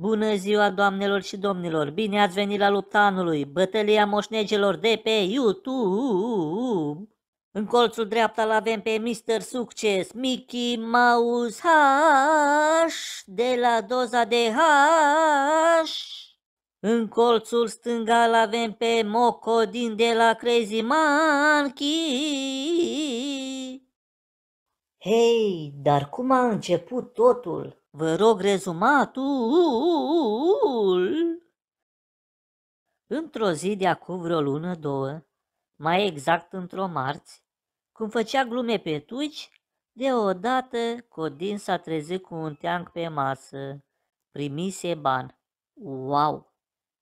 Bună ziua, doamnelor și domnilor! Bine ați venit la lupta anului, bătălia moșnegelor de pe YouTube! În colțul dreapta l avem pe Mr. Succes, Mickey Mouse H, de la doza de H. În colțul stânga l avem pe Mocodin de la Crazy Monkey. Hei, dar cum a început totul? Vă rog rezumatul! Într-o zi de acum vreo lună, două, mai exact într-o marți, cum făcea glume pe tuci, deodată Codin s-a trezit cu un teanc pe masă. Primise ban. Wow!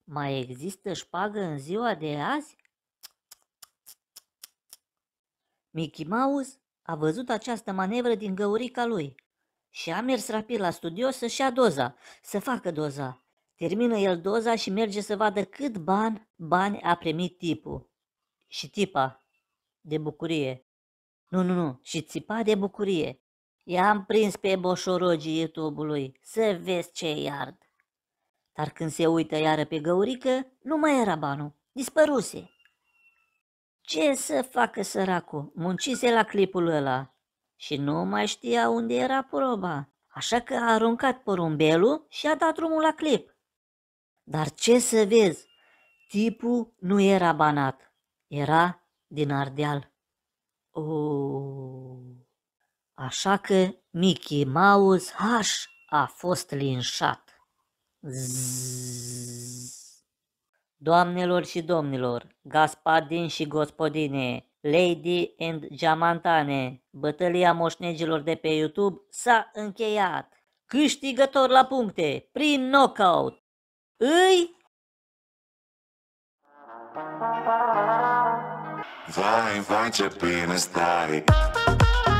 Mai există șpagă în ziua de azi? Mickey Mouse a văzut această manevră din găurica lui și a mers rapid la studio să-și ia doza, să facă doza. Termină el doza și merge să vadă cât bani, bani a primit tipul. Și tipa, de bucurie. Nu, nu, nu, și țipa de bucurie. I-am prins pe boșorogii YouTube-ului, să vezi ce iard. Dar când se uită iară pe găurică, nu mai era banul, dispăruse. Ce să facă săracul? Muncise la clipul ăla, și nu mai știa unde era proba, așa că a aruncat porumbelul și a dat drumul la clip. Dar ce să vezi, tipul nu era banat, era din Ardeal. Oh. Așa că Mickey Mouse H a fost linșat. Zzz. Doamnelor și domnilor, gaspadin și gospodine, Lady and Jamantane, Bătălia moșnegilor de pe YouTube s-a încheiat. Câștigător la puncte, prin knockout, îi... Vai, vai ce bine stai!